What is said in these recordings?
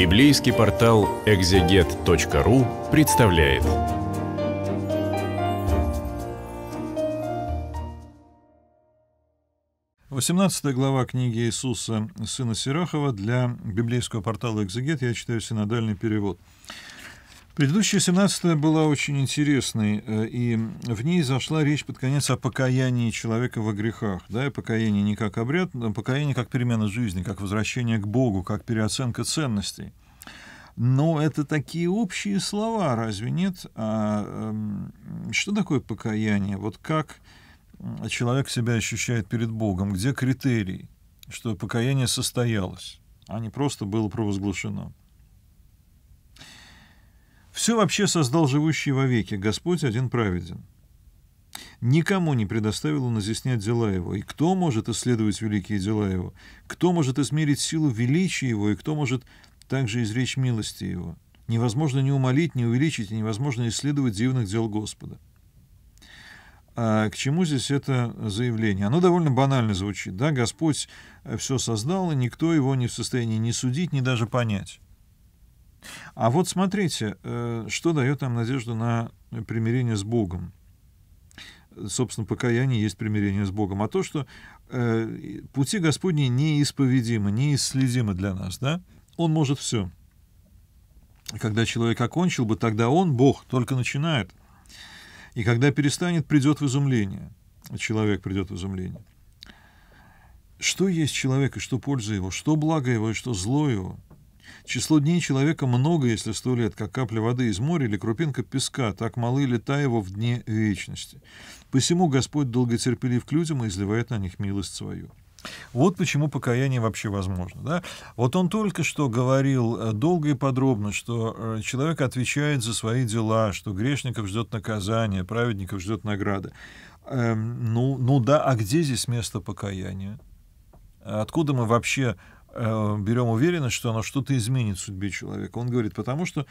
Библейский портал экзегет.ру представляет. Восемнадцатая глава книги Иисуса, сына Сирахова, для библейского портала «Экзегет» я читаю синодальный перевод. Предыдущая 17 была очень интересной, э, и в ней зашла речь под конец о покаянии человека во грехах. Да, и покаяние не как обряд, но покаяние как перемена жизни, как возвращение к Богу, как переоценка ценностей. Но это такие общие слова, разве нет? А, эм, что такое покаяние? Вот как человек себя ощущает перед Богом? Где критерий, что покаяние состоялось, а не просто было провозглашено? Все вообще создал живущий вовеки, Господь один праведен. Никому не предоставил он изъяснять дела его. И кто может исследовать великие дела его? Кто может измерить силу величия его? И кто может также изречь милости его? Невозможно не умолить, не увеличить, и невозможно исследовать дивных дел Господа. А к чему здесь это заявление? Оно довольно банально звучит. Да? Господь э, все создал, и никто его не в состоянии ни судить, ни даже понять. А вот смотрите, э, что дает нам надежду на примирение с Богом. Собственно, покаяние есть примирение с Богом. А то, что э, пути Господни неисповедимы, неисследимы для нас, да? Он может все. Когда человек окончил бы, тогда он, Бог, только начинает. И когда перестанет, придет в изумление. Человек придет в изумление. Что есть человек и что польза его, что благо его и что зло его – Число дней человека много, если сто лет, как капля воды из моря или крупинка песка, так малы лета его в дне вечности. Посему Господь долготерпелив к людям и изливает на них милость свою. Вот почему покаяние вообще возможно. Да? Вот он только что говорил э, долго и подробно, что э, человек отвечает за свои дела, что грешников ждет наказание, праведников ждет награда. Эм, ну, ну да, а где здесь место покаяния? Откуда мы вообще Э, берем уверенность, что оно что-то изменит в судьбе человека. Он говорит, потому что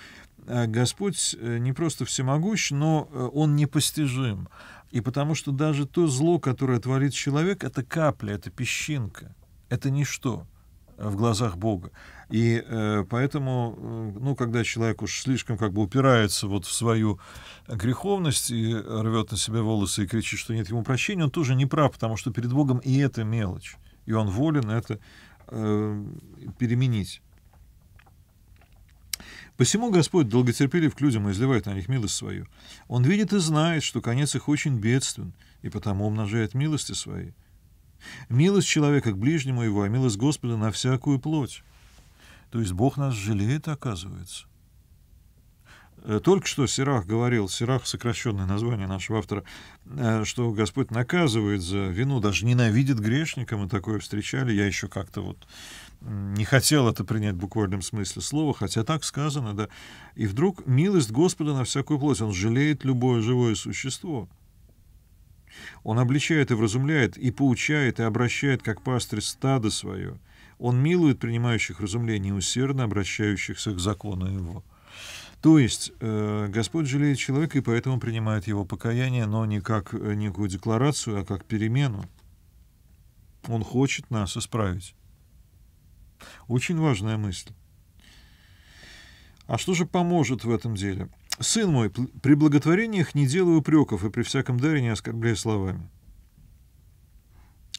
э, Господь э, не просто всемогущ, но Он непостижим. И потому что даже то зло, которое творит человек, это капля, это песчинка, это ничто в глазах Бога. И э, поэтому, ну, когда человек уж слишком как бы упирается вот в свою греховность и рвет на себя волосы и кричит, что нет ему прощения, он тоже не прав, потому что перед Богом и это мелочь. И он волен это э, переменить. Посему Господь долготерпелив к людям и изливает на них милость свою. Он видит и знает, что конец их очень бедствен, и потому умножает милости свои. Милость человека к ближнему его, а милость Господа на всякую плоть. То есть Бог нас жалеет, оказывается. Э, только что Сирах говорил, Сирах — сокращенное название нашего автора, э, что Господь наказывает за вину, даже ненавидит грешника. Мы такое встречали. Я еще как-то вот не хотел это принять в буквальном смысле слова, хотя так сказано, да. И вдруг милость Господа на всякую плоть. Он жалеет любое живое существо. Он обличает и вразумляет, и поучает, и обращает, как пастырь, стадо свое. Он милует принимающих разумление, усердно обращающихся к закону его. То есть э, Господь жалеет человека и поэтому принимает его покаяние, но не как э, некую декларацию, а как перемену. Он хочет нас исправить. Очень важная мысль. А что же поможет в этом деле? «Сын мой, при благотворениях не делай упреков и при всяком даре не оскорбляй словами».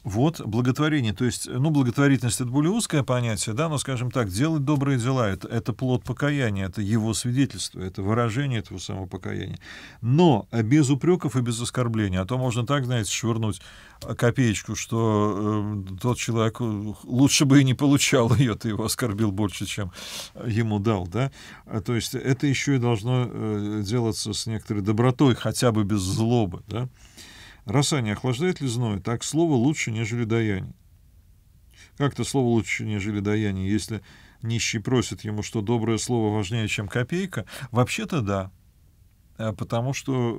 Вот, благотворение. То есть, ну, благотворительность — это более узкое понятие, да, но, скажем так, делать добрые дела это, — это плод покаяния, это его свидетельство, это выражение этого самого покаяния. Но без упреков и без оскорблений. А то можно так, знаете, швырнуть копеечку, что э, тот человек лучше бы и не получал ее, ты его оскорбил больше, чем ему дал, да. А, то есть это еще и должно э, делаться с некоторой добротой, хотя бы без злобы, да. Роса не охлаждает ли так слово лучше, нежели даяние. Как-то слово лучше, нежели даяние, если нищий просит ему, что доброе слово важнее, чем копейка, вообще-то да, а потому что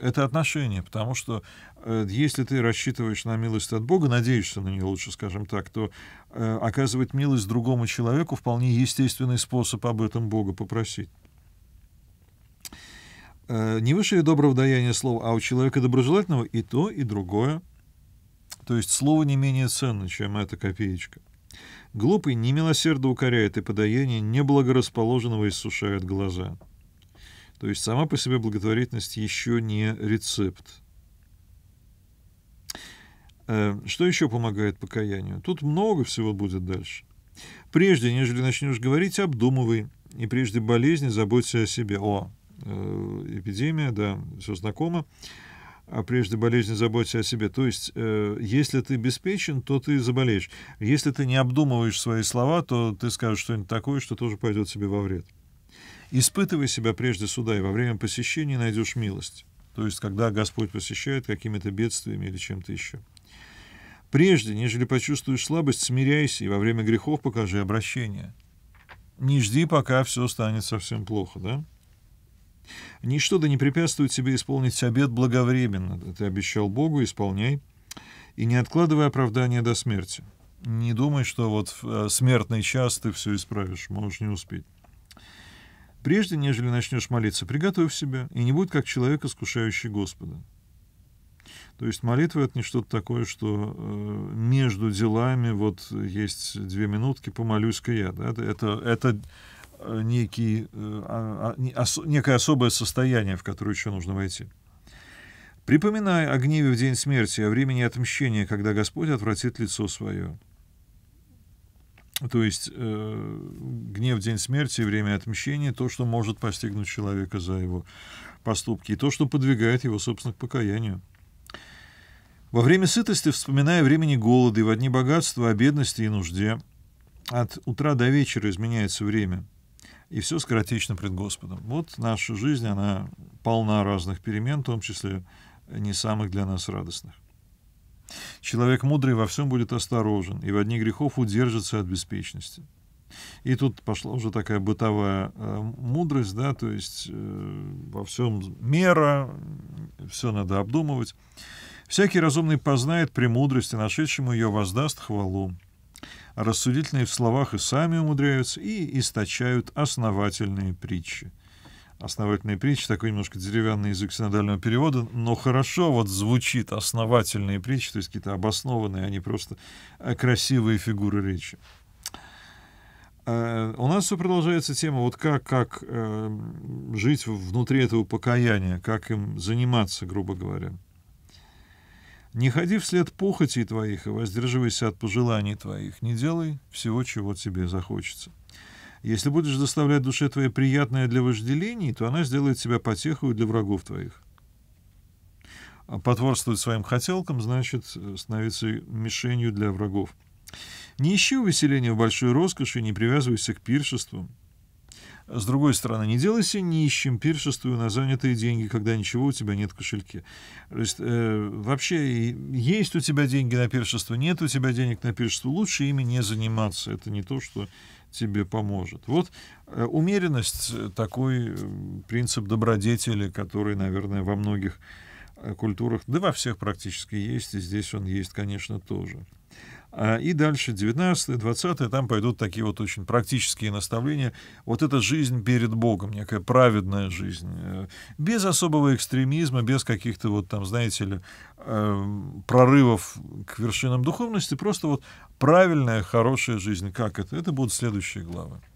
э, это отношение, потому что э, если ты рассчитываешь на милость от Бога, надеешься на нее лучше, скажем так, то э, оказывать милость другому человеку вполне естественный способ об этом Бога попросить. Э, не выше доброго даяния слова, а у человека доброжелательного и то, и другое. То есть слово не менее ценно, чем эта копеечка. Глупый немилосердно укоряет, и подаяние неблагорасположенного иссушает глаза. То есть сама по себе благотворительность еще не рецепт. Э, что еще помогает покаянию? Тут много всего будет дальше. Прежде, нежели начнешь говорить, обдумывай. И прежде болезни заботься о себе. О, Э, эпидемия, да, все знакомо. А прежде болезни заботься о себе. То есть, э, если ты беспечен, то ты заболеешь. Если ты не обдумываешь свои слова, то ты скажешь что-нибудь такое, что тоже пойдет себе во вред. Испытывай себя прежде суда, и во время посещения найдешь милость. То есть, когда Господь посещает какими-то бедствиями или чем-то еще. Прежде, нежели почувствуешь слабость, смиряйся и во время грехов покажи обращение. Не жди, пока все станет совсем плохо, да? Ничто да не препятствует тебе исполнить обед благовременно. Ты обещал Богу, исполняй. И не откладывай оправдания до смерти. Не думай, что вот в э, смертный час ты все исправишь, можешь не успеть. Прежде, нежели начнешь молиться, приготовь себя, и не будь как человек, искушающий Господа. То есть молитва — это не что-то такое, что э, между делами вот есть две минутки, помолюсь-ка я. Да? Это, это, Э, некий, э, а, а, некое особое состояние, в которое еще нужно войти. «Припоминай о гневе в день смерти, о времени отмщения, когда Господь отвратит лицо свое». То есть э, гнев в день смерти, время отмщения, то, что может постигнуть человека за его поступки, и то, что подвигает его, собственно, к покаянию. Во время сытости, вспоминая времени голода и во дни богатства, о бедности и нужде, от утра до вечера изменяется время – и все скоротечно пред Господом. Вот наша жизнь, она полна разных перемен, в том числе не самых для нас радостных. Человек мудрый во всем будет осторожен и в одни грехов удержится от беспечности. И тут пошла уже такая бытовая э, мудрость, да, то есть э, во всем мера, все надо обдумывать. Всякий разумный познает премудрость, и нашедшему ее воздаст хвалу рассудительные в словах и сами умудряются, и источают основательные притчи. Основательные притчи, такой немножко деревянный язык синодального перевода, но хорошо вот звучит основательные притчи, то есть какие-то обоснованные, а не просто э, красивые фигуры речи. Э, у нас все продолжается тема, вот как, как э, жить внутри этого покаяния, как им заниматься, грубо говоря. Не ходи вслед похоти твоих и воздерживайся от пожеланий твоих. Не делай всего, чего тебе захочется. Если будешь доставлять душе твоей приятное для вожделений, то она сделает тебя потехою для врагов твоих. А потворствовать своим хотелкам значит становиться мишенью для врагов. Не ищи увеселения в большой роскоши, не привязывайся к пиршествам. С другой стороны, не делайся нищим, пиршествуй на занятые деньги, когда ничего у тебя нет в кошельке. То есть, э, вообще, есть у тебя деньги на пиршество, нет у тебя денег на пиршество, лучше ими не заниматься. Это не то, что тебе поможет. Вот э, умеренность, такой э, принцип добродетели, который, наверное, во многих Э, культурах, да во всех практически есть, и здесь он есть, конечно, тоже. А, и дальше 19 20 там пойдут такие вот очень практические наставления. Вот эта жизнь перед Богом, некая праведная жизнь, э, без особого экстремизма, без каких-то вот там, знаете ли, эм, прорывов к вершинам духовности, просто вот правильная, хорошая жизнь. Как это? Это будут следующие главы.